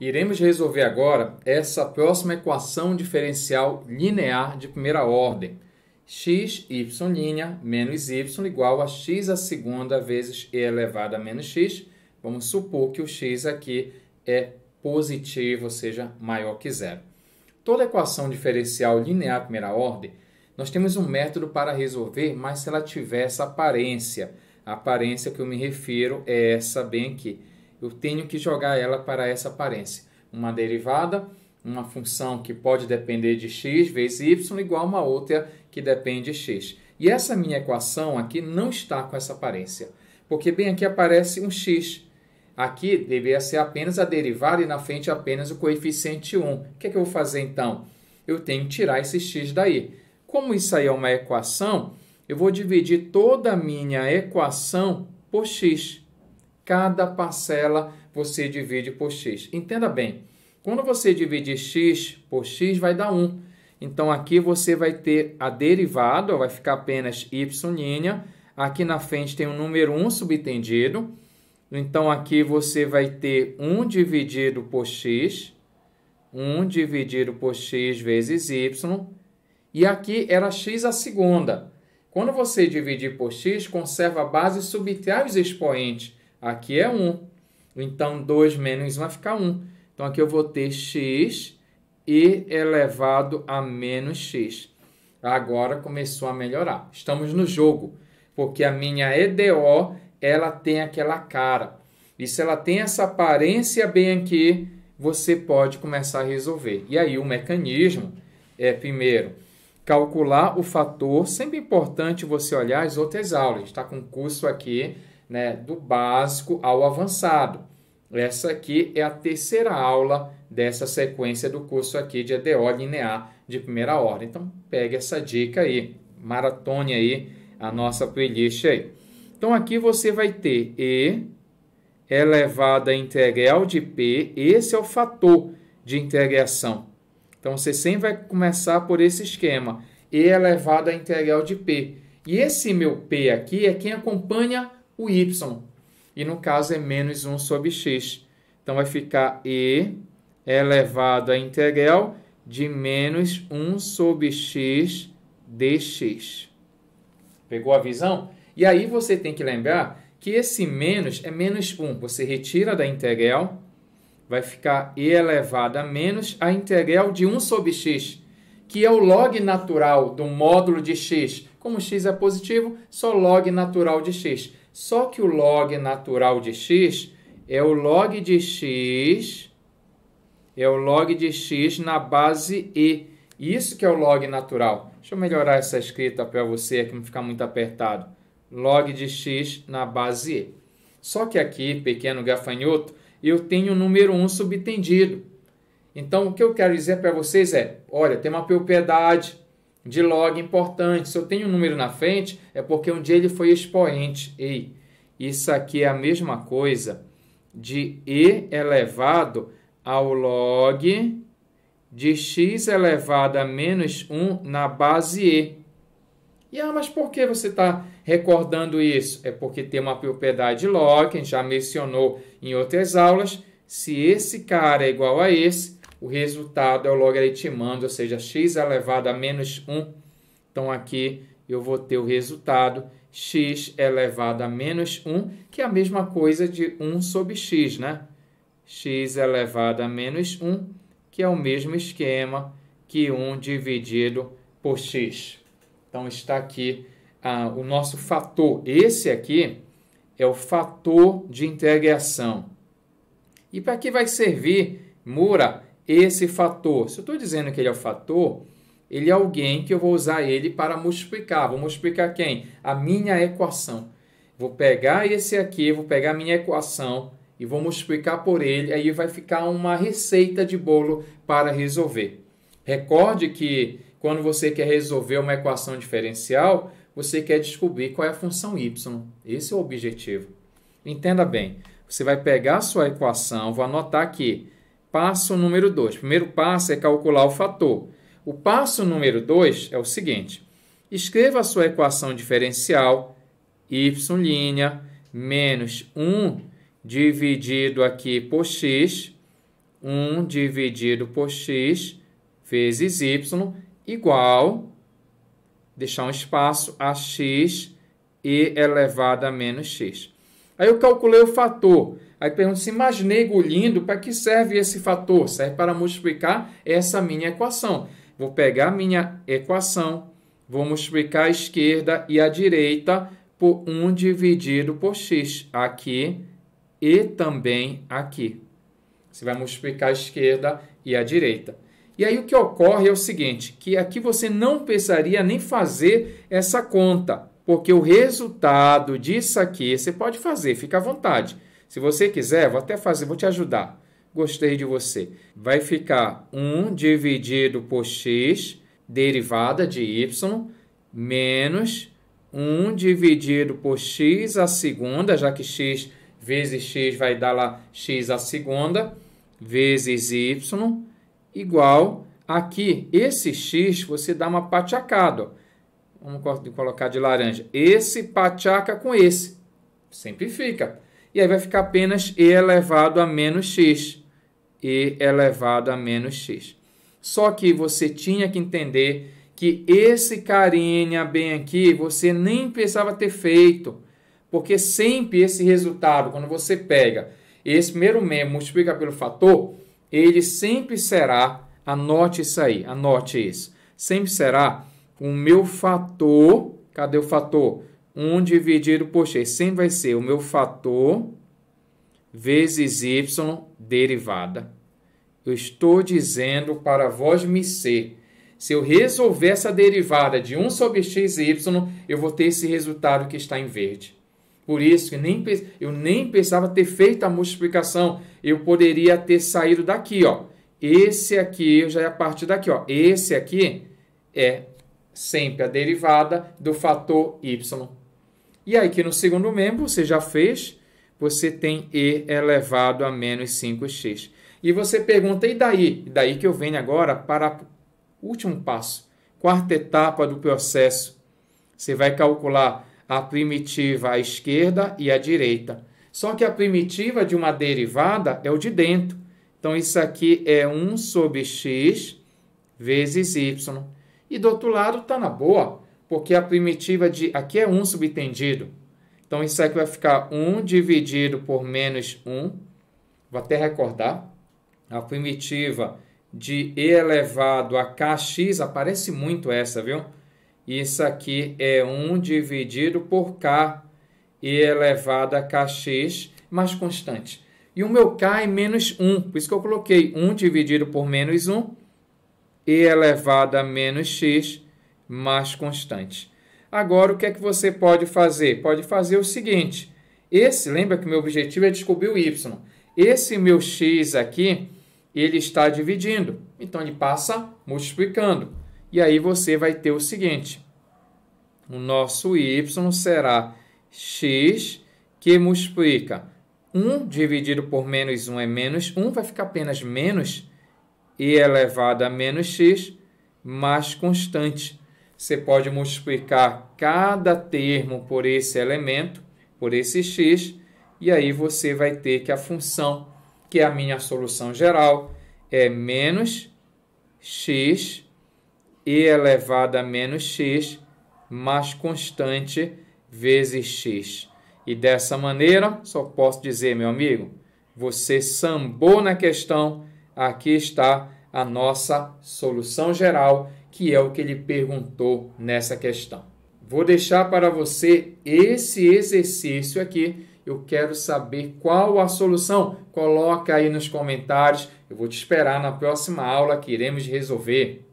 Iremos resolver agora essa próxima equação diferencial linear de primeira ordem, x y' menos y igual a x a segunda vezes e elevado a menos x. Vamos supor que o x aqui é positivo, ou seja, maior que zero. Toda equação diferencial linear de primeira ordem, nós temos um método para resolver, mas se ela tiver essa aparência, a aparência que eu me refiro é essa bem aqui eu tenho que jogar ela para essa aparência. Uma derivada, uma função que pode depender de x vezes y igual a uma outra que depende de x. E essa minha equação aqui não está com essa aparência, porque bem aqui aparece um x. Aqui deveria ser apenas a derivada e na frente apenas o coeficiente 1. O que, é que eu vou fazer então? Eu tenho que tirar esse x daí. Como isso aí é uma equação, eu vou dividir toda a minha equação por x cada parcela você divide por x. Entenda bem, quando você divide x por x, vai dar 1. Então, aqui você vai ter a derivada, vai ficar apenas y'. Aqui na frente tem o número 1 subtendido. Então, aqui você vai ter 1 dividido por x, 1 dividido por x vezes y. E aqui era x a segunda. Quando você dividir por x, conserva a base e subtrai os expoentes. Aqui é 1. Então, 2 menos 1 vai ficar 1. Então, aqui eu vou ter x e elevado a menos x. Agora começou a melhorar. Estamos no jogo, porque a minha EDO ela tem aquela cara. E se ela tem essa aparência bem aqui, você pode começar a resolver. E aí o mecanismo é, primeiro, calcular o fator. Sempre é importante você olhar as outras aulas. Está com curso aqui né, do básico ao avançado. Essa aqui é a terceira aula dessa sequência do curso aqui de EDO linear de primeira ordem. Então, pegue essa dica aí, maratone aí a nossa playlist aí. Então, aqui você vai ter E elevado a integral de P, esse é o fator de integração. Então, você sempre vai começar por esse esquema, E elevado a integral de P. E esse meu P aqui é quem acompanha o y. E no caso é menos 1 sobre x. Então vai ficar e elevado à integral de menos 1 sobre x dx. Pegou a visão? E aí você tem que lembrar que esse menos é menos 1. Você retira da integral, vai ficar e elevado a menos a integral de 1 sobre x, que é o log natural do módulo de x. Como x é positivo, só log natural de x. Só que o log natural de x é o log de x é o log de x na base e. Isso que é o log natural. Deixa eu melhorar essa escrita para você aqui não ficar muito apertado. Log de x na base e. Só que aqui, pequeno gafanhoto, eu tenho o número 1 subtendido. Então, o que eu quero dizer para vocês é, olha, tem uma propriedade de log importante. Se eu tenho um número na frente, é porque um dia ele foi expoente. Ei, isso aqui é a mesma coisa de e elevado ao log de x elevado a menos 1 na base e. E ah, mas por que você está recordando isso? É porque tem uma propriedade log, que a gente já mencionou em outras aulas. Se esse cara é igual a esse, o resultado é o logaritmando, ou seja, x elevado a menos 1. Então aqui eu vou ter o resultado x elevado a menos 1, que é a mesma coisa de 1 sobre x, né? x elevado a menos 1, que é o mesmo esquema que 1 dividido por x. Então está aqui ah, o nosso fator. Esse aqui é o fator de integração. E para que vai servir, Mura, esse fator. Se eu estou dizendo que ele é o fator, ele é alguém que eu vou usar ele para multiplicar. Vou multiplicar quem? A minha equação. Vou pegar esse aqui, vou pegar a minha equação e vou multiplicar por ele, aí vai ficar uma receita de bolo para resolver. Recorde que quando você quer resolver uma equação diferencial, você quer descobrir qual é a função y. Esse é o objetivo. Entenda bem, você vai pegar a sua equação, vou anotar aqui, Passo número 2. Primeiro passo é calcular o fator. O passo número 2 é o seguinte: escreva a sua equação diferencial y' menos 1 dividido aqui por x, 1 dividido por x vezes y igual deixar um espaço a x e elevado a menos x. Aí eu calculei o fator. Aí pergunta se assim, mas negolindo, para que serve esse fator? Serve para multiplicar essa minha equação. Vou pegar a minha equação, vou multiplicar a esquerda e a direita por 1 dividido por x aqui e também aqui. Você vai multiplicar a esquerda e a direita. E aí o que ocorre é o seguinte, que aqui você não precisaria nem fazer essa conta, porque o resultado disso aqui você pode fazer, fica à vontade. Se você quiser, vou até fazer, vou te ajudar. Gostei de você. Vai ficar 1 dividido por x, derivada de y, menos 1 dividido por x a segunda, já que x vezes x vai dar lá x a segunda, vezes y, igual aqui, esse x você dá uma pateacada. Vamos colocar de laranja. Esse pateaca com esse. Sempre fica. E aí vai ficar apenas e elevado a menos x. e elevado a menos x. Só que você tinha que entender que esse carinha bem aqui você nem precisava ter feito, porque sempre esse resultado, quando você pega esse primeiro membro multiplica pelo fator, ele sempre será, anote isso aí, anote isso, sempre será o meu fator, cadê o fator? 1 dividido por x. Sempre vai ser o meu fator vezes y derivada. Eu estou dizendo para vós me ser. Se eu resolver essa derivada de 1 sobre x e y, eu vou ter esse resultado que está em verde. Por isso que nem, eu nem pensava ter feito a multiplicação. Eu poderia ter saído daqui, ó. Esse aqui, já é a partir daqui, ó. Esse aqui é sempre a derivada do fator y. E aí que no segundo membro você já fez, você tem e elevado a menos 5x. E você pergunta, e daí? E daí que eu venho agora para o último passo, quarta etapa do processo. Você vai calcular a primitiva à esquerda e à direita. Só que a primitiva de uma derivada é o de dentro. Então, isso aqui é 1 sobre x vezes y. E do outro lado está na boa porque a primitiva de aqui é 1 subtendido. Então, isso aqui vai ficar 1 dividido por menos 1. Vou até recordar. A primitiva de e elevado a kx, aparece muito essa, viu? Isso aqui é 1 dividido por k e elevado a kx mais constante. E o meu k é menos 1, por isso que eu coloquei 1 dividido por menos 1 e elevado a menos x mais constante. Agora, o que é que você pode fazer? Pode fazer o seguinte: esse, lembra que meu objetivo é descobrir o y. Esse meu x aqui, ele está dividindo. Então, ele passa multiplicando. E aí você vai ter o seguinte: o nosso y será x que multiplica 1 dividido por menos 1 é menos 1, vai ficar apenas menos e elevado a menos x mais constante. Você pode multiplicar cada termo por esse elemento, por esse x, e aí você vai ter que a função, que é a minha solução geral, é menos x e elevado a menos x mais constante vezes x. E dessa maneira, só posso dizer, meu amigo, você sambou na questão, aqui está a nossa solução geral que é o que ele perguntou nessa questão. Vou deixar para você esse exercício aqui. Eu quero saber qual a solução. Coloca aí nos comentários. Eu vou te esperar na próxima aula que iremos resolver.